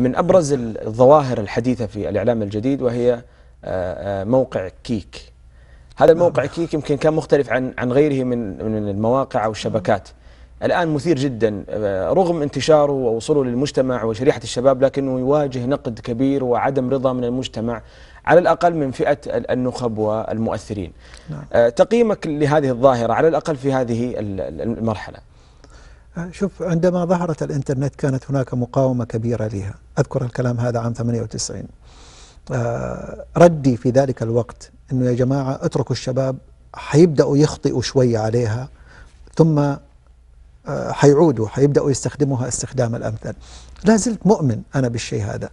من أبرز الظواهر الحديثة في الإعلام الجديد وهي آه، آه، موقع كيك هذا الموقع نعم. كيك يمكن كان مختلف عن عن غيره من من المواقع او الشبكات الان مثير جدا آه، رغم انتشاره ووصوله للمجتمع وشريحه الشباب لكنه يواجه نقد كبير وعدم رضا من المجتمع على الاقل من فئه النخب والمؤثرين نعم. تقييمك لهذه الظاهره على الاقل في هذه المرحله شوف عندما ظهرت الإنترنت كانت هناك مقاومة كبيرة لها أذكر الكلام هذا عام 98 آه، ردي في ذلك الوقت أنه يا جماعة اتركوا الشباب حيبدأوا يخطئوا شوية عليها ثم آه، حيعودوا حيبدأوا يستخدموها استخدام الأمثل لا زلت مؤمن أنا بالشيء هذا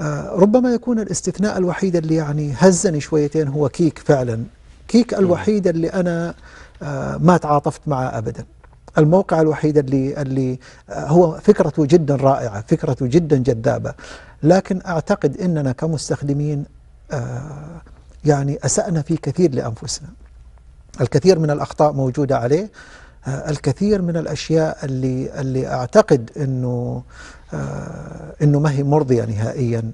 آه، ربما يكون الاستثناء الوحيد اللي يعني هزني شويتين هو كيك فعلا كيك نعم. الوحيد اللي أنا ما تعاطفت معه أبدا الموقع الوحيد اللي اللي آه، هو فكرته جدا رائعه فكرته جدا جذابه لكن اعتقد اننا كمستخدمين آه، يعني اسانا في كثير لانفسنا الكثير من الاخطاء موجوده عليه آه، الكثير من الاشياء اللي اللي اعتقد انه انه ما هي مرضيه نهائيا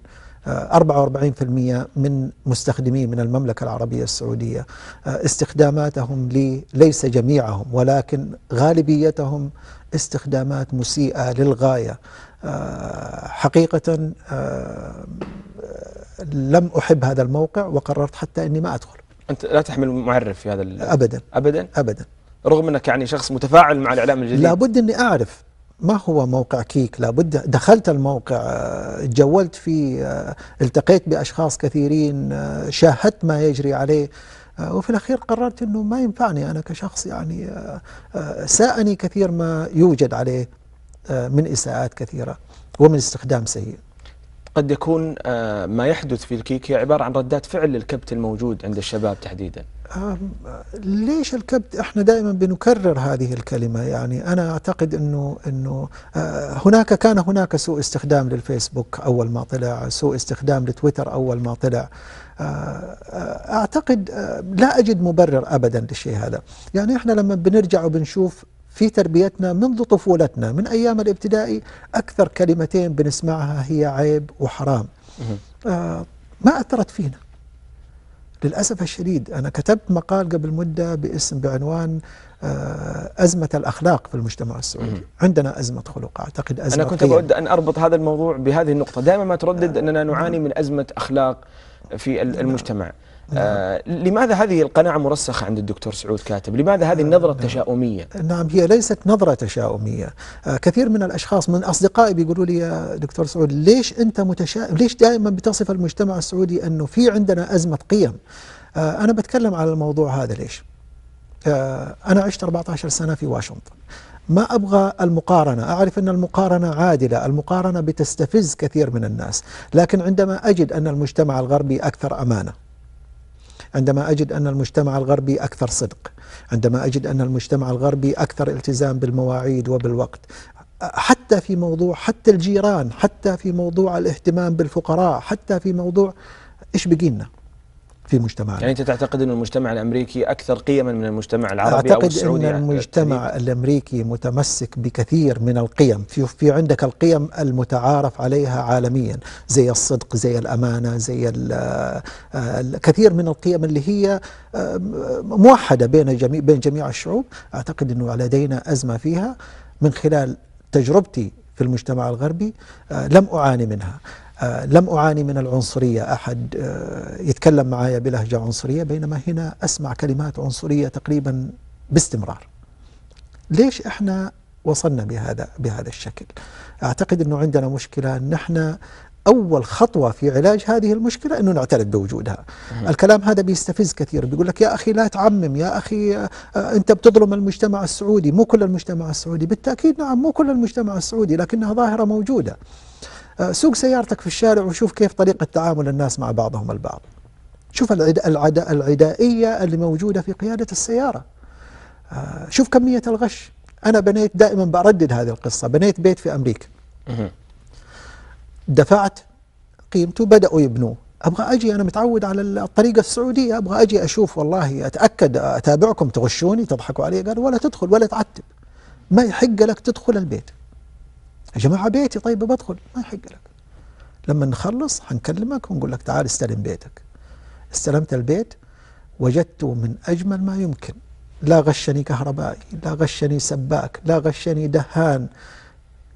44% آه، من مستخدمي من المملكة العربية السعودية آه، استخداماتهم لي ليس جميعهم ولكن غالبيتهم استخدامات مسيئة للغاية آه، حقيقة لم أحب هذا الموقع وقررت حتى أني ما أدخل أنت لا تحمل معرف في هذا أبدا أبدا أبدا رغم أنك يعني شخص متفاعل مع الإعلام الجديد لابد أني أعرف ما هو موقع كيك لابد دخلت الموقع آه، جولت فيه آه، التقيت بأشخاص كثيرين آه، شاهدت ما يجري عليه وفي الأخير قررت أنه ما ينفعني أنا كشخص يعني ساءني كثير ما يوجد عليه من إساءات كثيرة ومن استخدام سيء قد يكون آه، ما يحدث في الكيكي عبارة عن ردات فعل للكبت الموجود عند الشباب تحديدا ليش الكبت احنا دائما بنكرر هذه الكلمة يعني انا اعتقد انه انه آه، هناك كان هناك سوء استخدام للفيسبوك اول ما طلع سوء استخدام لتويتر اول ما طلع آه، اعتقد لا اجد مبرر ابدا للشيء هذا يعني احنا لما بنرجع وبنشوف في تربيتنا منذ طفولتنا من أيام الابتدائي أكثر كلمتين بنسمعها هي عيب وحرام آه ما أثرت فينا للأسف الشديد أنا كتبت مقال قبل مدة باسم بعنوان آه، أزمة الأخلاق في المجتمع السعودي عندنا أزمة خلق أعتقد أزمة أنا كنت أود أن أربط هذا الموضوع بهذه النقطة دائما ما تردد آه. أننا نعاني من أزمة أخلاق في نعم. المجتمع آه لماذا هذه القناعة مرسخة عند الدكتور سعود كاتب لماذا هذه آه، النظرة نعم. التشاؤمية نعم هي ليست نظرة تشاؤمية آه كثير من الأشخاص من أصدقائي بيقولوا لي يا دكتور سعود ليش أنت متشائم ليش دائما بتصف المجتمع السعودي أنه في عندنا أزمة قيم آه أنا بتكلم على الموضوع هذا ليش آه أنا عشت 14 سنة في واشنطن ما أبغى المقارنة أعرف أن المقارنة عادلة المقارنة بتستفز كثير من الناس لكن عندما أجد أن المجتمع الغربي أكثر أمانة عندما أجد أن المجتمع الغربي أكثر صدق عندما أجد أن المجتمع الغربي أكثر التزام بالمواعيد وبالوقت حتى في موضوع حتى الجيران حتى في موضوع الاهتمام بالفقراء حتى في موضوع إيش بقينا في مجتمعنا يعني أنت تعتقد أن المجتمع الأمريكي أكثر قيما من المجتمع العربي أعتقد أو السعودي أن يعني؟ المجتمع يعني الأمريكي متمسك بكثير من القيم في, في عندك القيم المتعارف عليها عالميا زي الصدق زي الأمانة زي الكثير آه، من القيم اللي هي آه، موحدة بين جميع, بين جميع الشعوب أعتقد أنه لدينا أزمة فيها من خلال تجربتي في المجتمع الغربي آه، لم أعاني منها آه، لم أعاني من العنصرية أحد آه، يتكلم معايا بلهجة عنصرية بينما هنا أسمع كلمات عنصرية تقريبا باستمرار ليش إحنا وصلنا بهذا بهذا الشكل أعتقد أنه عندنا مشكلة نحن أول خطوة في علاج هذه المشكلة أنه نعترف بوجودها الكلام هذا بيستفز كثير بيقول لك يا أخي لا تعمم يا أخي آه، أنت بتظلم المجتمع السعودي مو كل المجتمع السعودي بالتأكيد نعم مو كل المجتمع السعودي لكنها ظاهرة موجودة آه، سوق سيارتك في الشارع وشوف كيف طريقة تعامل الناس مع بعضهم البعض شوف العداء العدائية اللي موجودة في قيادة السيارة آه، شوف كمية الغش أنا بنيت دائما بردد هذه القصة بنيت بيت في أمريكا دفعت قيمته بدأوا يبنوه ابغى اجي انا متعود على الطريقه السعوديه ابغى اجي اشوف والله اتاكد اتابعكم تغشوني تضحكوا علي قالوا ولا تدخل ولا تعتب ما يحق لك تدخل البيت يا جماعه بيتي طيب بدخل ما يحق لك لما نخلص هنكلمك ونقول لك تعال استلم بيتك استلمت البيت وجدته من اجمل ما يمكن لا غشني كهربائي لا غشني سباك لا غشني دهان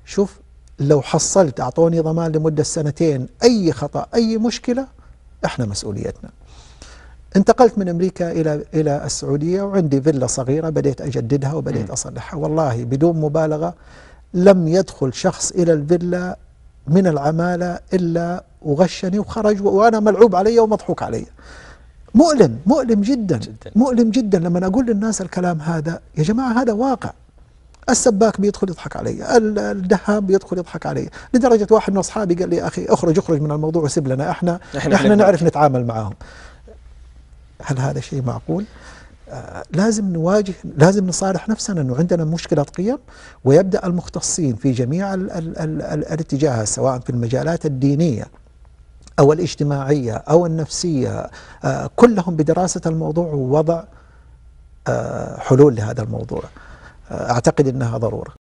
شوف لو حصلت اعطوني ضمان لمده سنتين اي خطا اي مشكله احنا مسؤوليتنا انتقلت من امريكا الى الى السعوديه وعندي فيلا صغيره بديت اجددها وبديت اصلحها والله بدون مبالغه لم يدخل شخص إلى الفيلا من العمالة إلا وغشني وخرج وأنا ملعوب علي ومضحوك علي مؤلم مؤلم جدا, جدا مؤلم جدا لما أقول للناس الكلام هذا يا جماعة هذا واقع السباك بيدخل يضحك علي الدهام بيدخل يضحك علي لدرجة واحد من أصحابي قال لي يا أخي أخرج أخرج من الموضوع وسيب لنا إحنا إحنا, إحنا نعرف نتعامل معاهم هل هذا شيء معقول؟ آه، لازم نواجه لازم نصارح نفسنا انه عندنا مشكله قيم ويبدا المختصين في جميع الـ الـ الـ الاتجاهات سواء في المجالات الدينيه او الاجتماعيه او النفسيه آه، كلهم بدراسه الموضوع ووضع آه، حلول لهذا الموضوع اعتقد انها ضروره